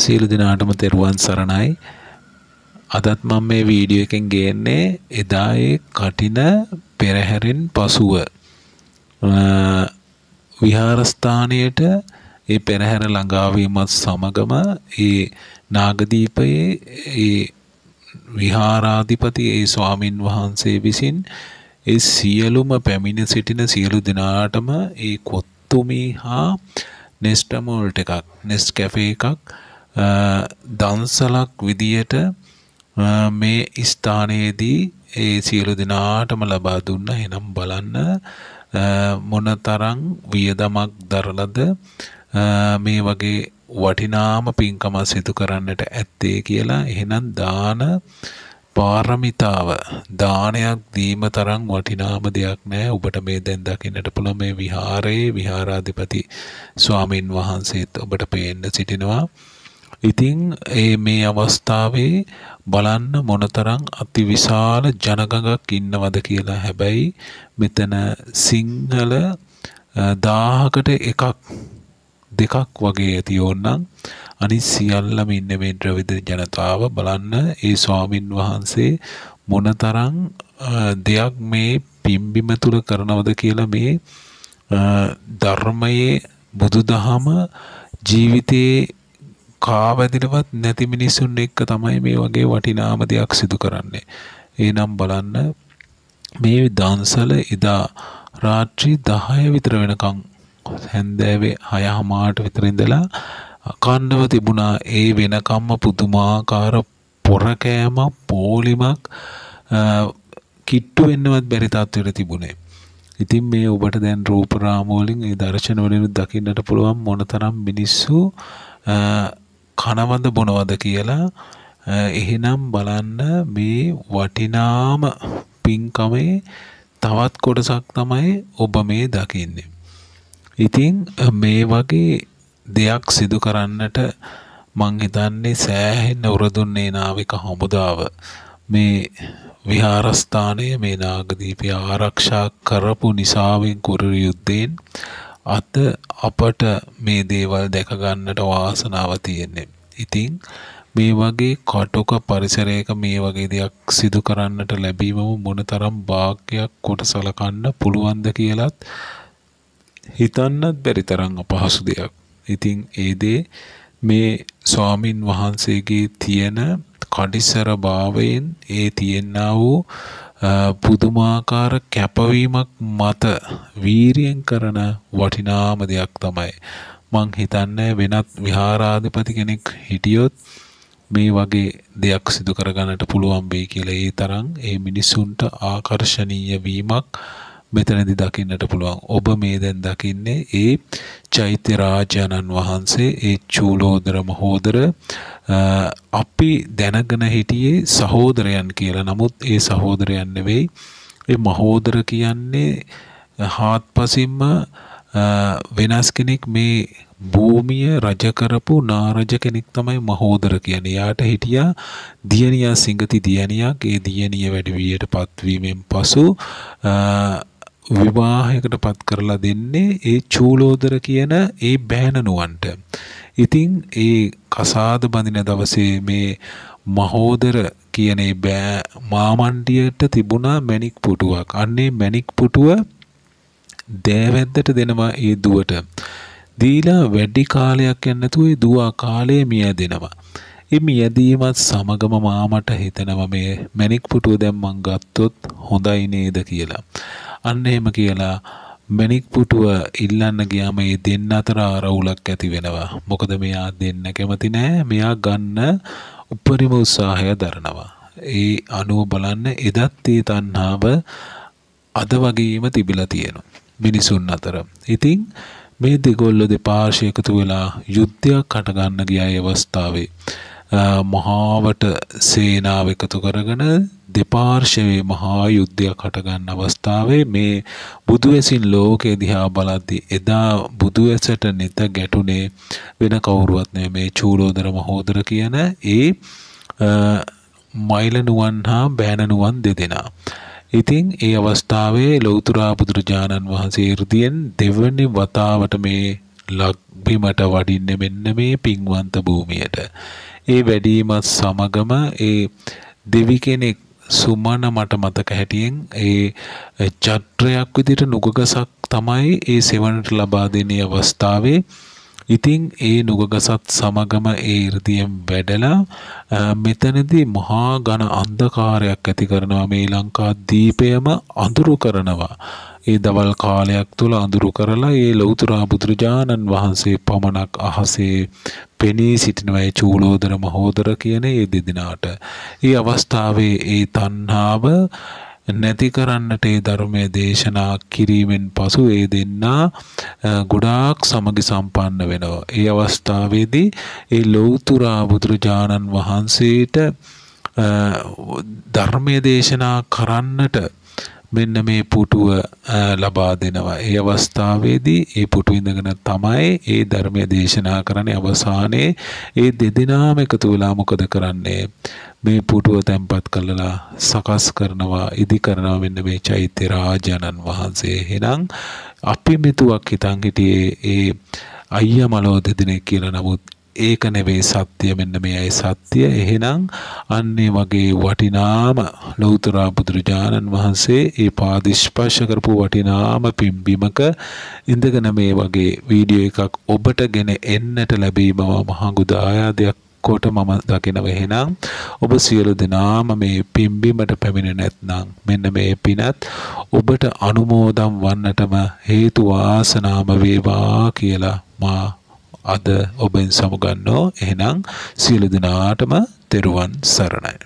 සියලු දිනාටම තෙරුවන් සරණයි අදත් මම මේ වීඩියෝ එකෙන් ගේන්නේ එදා ඒ කටින පෙරහැරෙන් පසුව විහාරස්ථානයට ඒ පෙරහැර ළඟාවීමත් සමගම ඒ නාගදීපයේ ඒ විහාරාධිපති ඒ ස්වාමින් වහන්සේ විසින් ඒ සියලුම පැමිණ සිටින සියලු දෙනාටම ඒ කොත්තුමී හා නෙස්ටමෝල්ට එකක් නෙස් කැෆේ එකක් දන්සලක් විදියට මේ ස්ථානයේදී ඒ සියලු දෙනාටම ලබා දුන්න එනම් බලන්න මොනතරං වියදමක් දරලද මේ වගේ වටිනාම පින්කම සිදු කරන්නට ඇත්තේ කියලා එහෙනම් දාන පාරමිතාව දානයක් දීම තරම් වටිනාම දෙයක් නෑ ඔබට මේ දැන් දකින්නට පුළ මේ විහාරයේ විහාරාධිපති ස්වාමීන් වහන්සේත් ඔබට පේන්න සිටිනවා ඉතිං ඒ මේ අවස්ථාවේ බලන්න මොනතරං අති විශාල ජනගඟක් ඉන්නවද කියලා හැබැයි මෙතන සිංහල දාහකට එකක් දෙකක් වගේ ඇති ඕන්නම් අනි සියල්ලම ඉන්න මේ ද්‍රවිද ජනතාව බලන්න ඒ ස්වාමින් වහන්සේ මොනතරං දෙයක් මේ පිම්බිම තුළ කරනවද කියලා මේ ධර්මයේ බුදු දහම ජීවිතයේ කාවැදිලවත් නැති මිනිස්සුන් එක්ක තමයි මේ වගේ වටිනාම දෙයක් සිදු කරන්නේ. ඒ නම් බලන්න මේ දන්සල එදා රාත්‍රී දහය විතර වෙනකං හැන්දෑවේ හයහමාට විතරඉඳලා කණ්ඩව තිබුණා ඒ වෙනකම්ම පුදුමාකාර පොරකෑමක් පෝලිමක් කිට්ටු වෙන්නවත් බැරි තත්ත්වයට තිබුණේ. ඉතින් මේ ඔබට දැන් රූපරාමෝලින් ඒ දර්ශනවලින් දකින්නට පුළුවන් මොනතරම් මිනිස්සු කනවද බොනවද කියලා එහෙනම් බලන්න මේ වටිනාම පින්කමේ තවත් කොටසක් තමයි ඔබ මේ දකින්නේ. ඉතින් මේ වගේ දෙයක් සිදු කරන්නට මං හිතන්නේ සෑහෙන්න උරදුන්නේ නාවික හමුදාව මේ විහාරස්ථානය මේ නාගදීපය ආරක්ෂා කරපු නිසාවෙන් කුරු යුද්ධයෙන් අද අපට මේ දේවල් දැකගන්නට වාසනාව තියෙන්නේ. ඉතිං මේ වගේ කොටුක පරිසරයක මේ වගේ දෙයක් සිදු කරන්නට ලැබීමම මොන තරම් භාග්‍යයක් කොට සලකන්න පුළුවන්ද කියලත් හිතන්නත් බැරි තරං අපහසු දෙයක්. ඉතිං ඒදේ මේ ස්වාමින් වහන්සේගේ තියෙන කඩිසර භාවයෙන් ඒ තියෙන්න්න වූ පුදුමාකාර කැපවීමක් මත වීරියෙන් කරන වටිනාම දෙයක් තමයි. මං හිතන්නේ වෙනත් විහාරාධිපති කෙනෙක් හිටියොත් මේ වගේ දෙයක් සිදු කරගන්නට පුළුවන් වෙයි කියලා. ඒ තරම් ඒ මිනිසුන්ට ආකර්ෂණීය වීමක් මෙතනදි දකින්නට පුළුවන්. ඔබ මේ දැන් දකින්නේ ඒ චෛත්‍ය රාජානන් වහන්සේ ඒ චූලෝදර මහෝදර අපි දැනගෙන හිටියේ සහෝදරයන් කියලා. නමුත් ඒ සහෝදරයන් නෙවෙයි. ඒ මහෝදර කියන්නේ හාත්පසින්ම වෙනස් කෙනෙක් මේ භූමිය රජ කරපු නාරජ කෙනෙක් තමයි මහෝදර කියන්නේ. යාට හිටියා දියණියා සිඟති දියණියක්. ඒ දියණිය වැඩිවියට පත්වීමෙන් පසු විවාහයකට පත් කරලා දෙන්නේ ඒ චූලෝදර කියන ඒ බෑණනුවන්ට. ඉතින් ඒ කසාද බඳින දවසේ මේ මහෝදර කියන බෑ මාමණ්ඩියට තිබුණා මැණික් පුටුවක්. අන්නේ මැණික් පුටුව දෑවැද්දට දෙනවා ඒ දුවට. දීලා වැඩි කාලයක් යන්න නැතුව ඒ දුවා කාලය මියදෙනවා. ඒ මියදීමත් සමගම මාමට හිතෙනවා මේ මැණික් පුටුව දැන් මං ගත්තොත් හොඳයි නේද කියලා. අන්න එහෙම කියලා මැණික් පුටුව ඉල්ලන්න ගියාම මේ දෙන්න අතර ආරවුලක් ඇති වෙනවා. මොකද මෙයා දෙන්න කැමති නෑ. මෙයා ගන්න උපරිම උත්සාහය දරනවා. ඒ අනුව බලන්න එදත් ඒ තණ්හාව අද වගේම තිබිලා තියෙනවා මිනිසුන් අතර. ඉතින් මේ දෙගොල්ලෝ දෙපාර්ශ්ව එකතු වෙලා යුද්ධයක් හටගන්න ගිය අවස්ථාවේ මහාවට සේනාව එකතු කරගෙන දෙපාර්ශවයේ මහා යුද්ධයක් හටගන්න අවස්ථාවේ මේ බුදු ඇසින් ලෝකේ දිහා බලද්දී එදා බුදු ඇසට නෙත ගැටුනේ වෙන කවුරුවත් නෙවෙයි මේ චූලෝදර මහෝදර කියන ඒ මයිල නුවන් හා බෑන නුවන් දෙදෙනා. ඉතින් ඒ අවස්ථාවේ ලෞතුරා බුදුරජාණන් වහන්සේ 이르දීන් දෙවනි වතාවට මේ ලක්බිමට වඩින්නේ මෙන්න මේ පින්වන්ත භූමියට. ඒ වැඩීමත් සමගම ඒ දෙවි කෙනෙක් සුමාන මට මතක හැටියෙන් ඒ චත්‍රයක් විදිහට නුගගසක් තමයි ඒ සෙවණට ලබා දෙන අවස්ථාවේ ඉතින් ඒ නුගගසත් සමගම ඒ 이르දියෙන් වැඩලා මෙතනදී මහා ඝන අන්ධකාරයක් ඇති කරනවා මේ ලංකා දීපයම අඳුරු කරනවා. ඒ දවල් කාලයක් තුල අඳුරු කරලා ඒ ලෞතර බුදුරජාණන් වහන්සේ පමණක් අහසේ පෙනී සිටිනවයි චූලෝදර මහෝදර කියන ඒ දෙදිනාට. ඒ අවස්ථාවේ ඒ තණ්හාව නැති කරන්නට ඒ ධර්මය දේශනා කිරීමෙන් පසු ඒ දෙන්නා ගොඩාක් සමගි සම්පන්න වෙනවා. ඒ අවස්ථාවේදී ඒ ලෞතුරා බුදුරජාණන් වහන්සේට ධර්මය දේශනා කරන්නට මෙන්න මේ පුටුව ලබා දෙනවා. ඒ අවස්ථාවේදී ඒ පුටු ඉඳගෙන තමයි ඒ ධර්මය දේශනා කරන්නේ අවසානයේ ඒ දෙදෙනාම එකතු වෙලා මොකද කරන්නේ? මේ පුටුව තැන්පත් කරලා සකස් කරනවා ඉදි කරනවා මෙන්න මේ චෛත්‍ය රාජානන් වහන්සේ. එහෙනම් අපි මෙතුවක් හිතන් හිටියේ ඒ අයියා මලෝ දෙදෙනෙක් කියලා නමුත් ඒක නෙවෙයි සත්‍යය මෙන්න මේයි සත්‍යය එහෙනම් අන්නේ වගේ වටිනාම ලෞතර බුදුරජාණන් වහන්සේ ඒ පාදිස්පර්ශ කරපු වටිනාම පිම්බිමක ඉඳගෙන මේ වගේ වීඩියෝ එකක් ඔබට ගෙන එන්නට ලැබී බව මහඟුද ආයාදයක් කොට මම දකිනව එහෙනම් ඔබ සියලු දෙනාම මේ පිම්බිමට පැමිණ නැත්නම් මෙන්න මේ පිනත් ඔබට අනුමෝදම් වන්නටම හේතු වාසනාම වේවා කියලා මා අද ඔබෙන් සමුගන්නෝ එහෙනම් සියලු දෙනාටම තෙරුවන් සරණයි